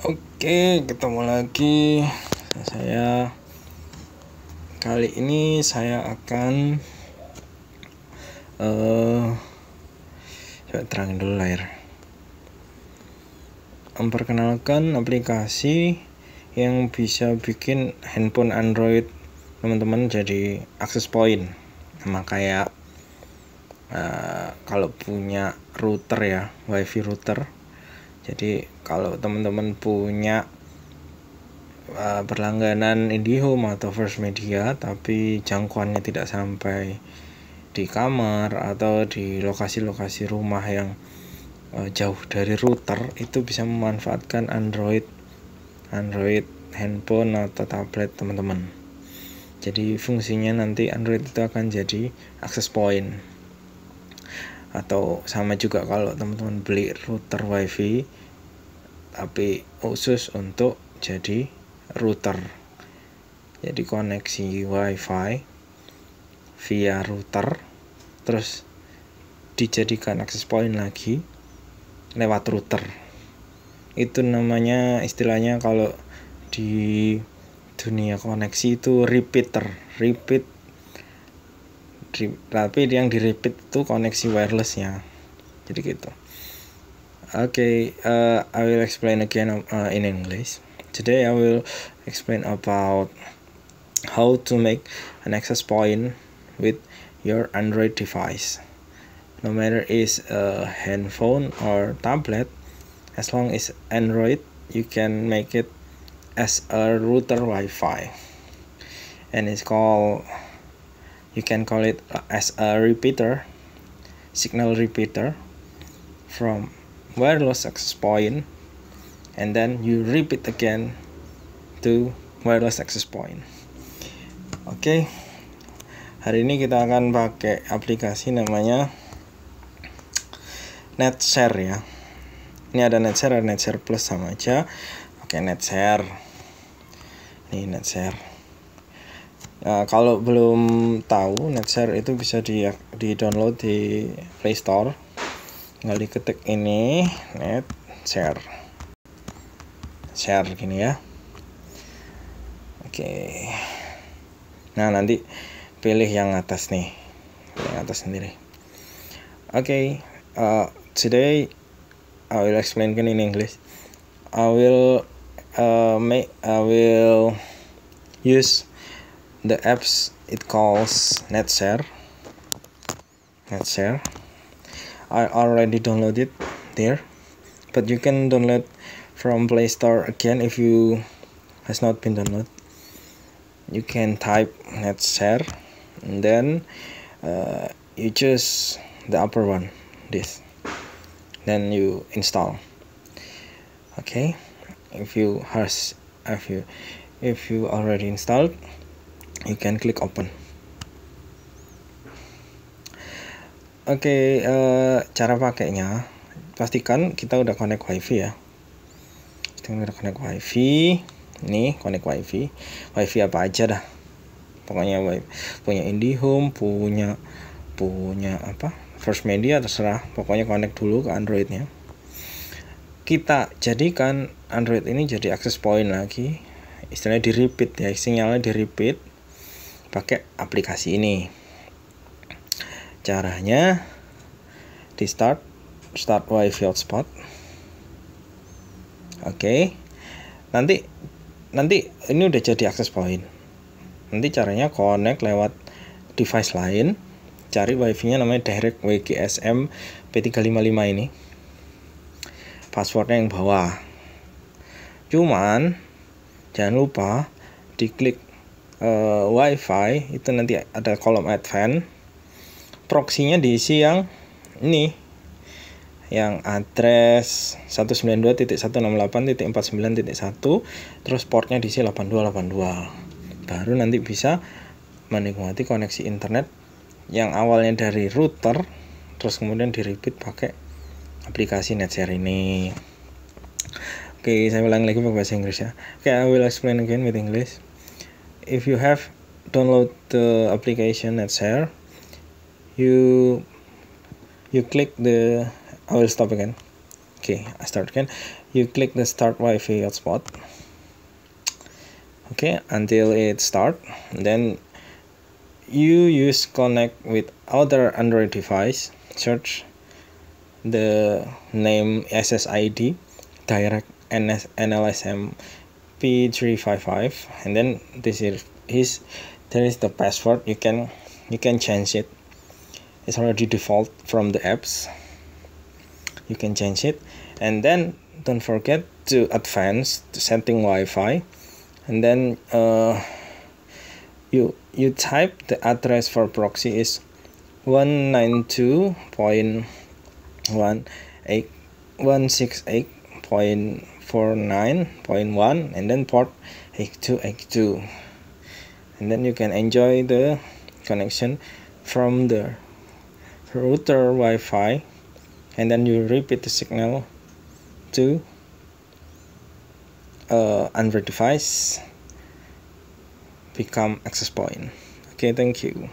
Oke, ketemu lagi saya. Kali ini saya akan uh, terangin dulu layar. Memperkenalkan aplikasi yang bisa bikin handphone Android teman-teman jadi akses point. Sama kayak uh, kalau punya router ya, WiFi router jadi kalau teman-teman punya uh, berlangganan IndiHome atau First Media tapi jangkauannya tidak sampai di kamar atau di lokasi-lokasi rumah yang eh, jauh dari router itu bisa memanfaatkan Android Android handphone atau tablet teman-teman jadi fungsinya nanti Android itu akan jadi access point atau sama juga kalau teman-teman beli router wifi tapi khusus untuk jadi router jadi koneksi wifi via router terus dijadikan access point lagi lewat router itu namanya istilahnya kalau di dunia koneksi itu repeater repeat di, tapi yang di repeat itu koneksi wirelessnya jadi gitu oke okay, uh, eh, I will explain again uh, in English today I will explain about how to make an access point with your Android device no matter is a handphone or tablet as long as Android you can make it as a router Wi-Fi and it's called you can call it as a repeater signal repeater from wireless access point and then you repeat again to wireless access point oke okay. hari ini kita akan pakai aplikasi namanya netshare ya ini ada netshare dan netshare plus sama aja oke okay, netshare ini netshare Nah, kalau belum tahu Netshare itu bisa di di download di Play Store. Tinggal diketik ini Netshare. Share gini ya. Oke. Nah, nanti pilih yang atas nih. Yang atas sendiri. Oke, okay, uh, eh, today I will explain in English. I will uh, make I will use the apps it calls netshare netshare I already downloaded there but you can download from Play Store again if you has not been downloaded you can type netshare and then uh, you choose the upper one this then you install okay if you has if you if you already installed you can click open oke okay, uh, eh, cara pakainya pastikan kita udah connect wifi ya kita udah connect wifi ini connect wifi wifi apa aja dah pokoknya wifi. punya IndiHome punya punya apa First Media terserah pokoknya connect dulu ke Androidnya kita jadikan Android ini jadi access point lagi istilahnya di repeat ya sinyalnya di repeat pakai aplikasi ini caranya di start start wifi hotspot oke okay. nanti nanti ini udah jadi akses point nanti caranya connect lewat device lain cari wifi nya namanya direct WGSM P355 ini passwordnya yang bawah cuman jangan lupa diklik uh, WiFi itu nanti ada kolom advance. Proxy-nya diisi yang ini yang address 192.168.49.1 terus portnya diisi 8282 baru nanti bisa menikmati koneksi internet yang awalnya dari router terus kemudian di repeat pakai aplikasi Netshare ini oke okay, saya ulang lagi pakai bahasa Inggris ya oke okay, I will explain again with English if you have download the application NetShare, here you you click the I will stop again okay I start again you click the start Wi-Fi hotspot okay until it start then you use connect with other Android device search the name SSID direct NS NLSM p355 and then this is his there is the password you can you can change it it's already default from the apps you can change it and then don't forget to advance to setting Wi-Fi and then uh, you you type the address for proxy is point one eight one six eight point 49.1 and then port eight two eight two and then you can enjoy the connection from the router Wi-Fi and then you repeat the signal to uh, another device become access point okay thank you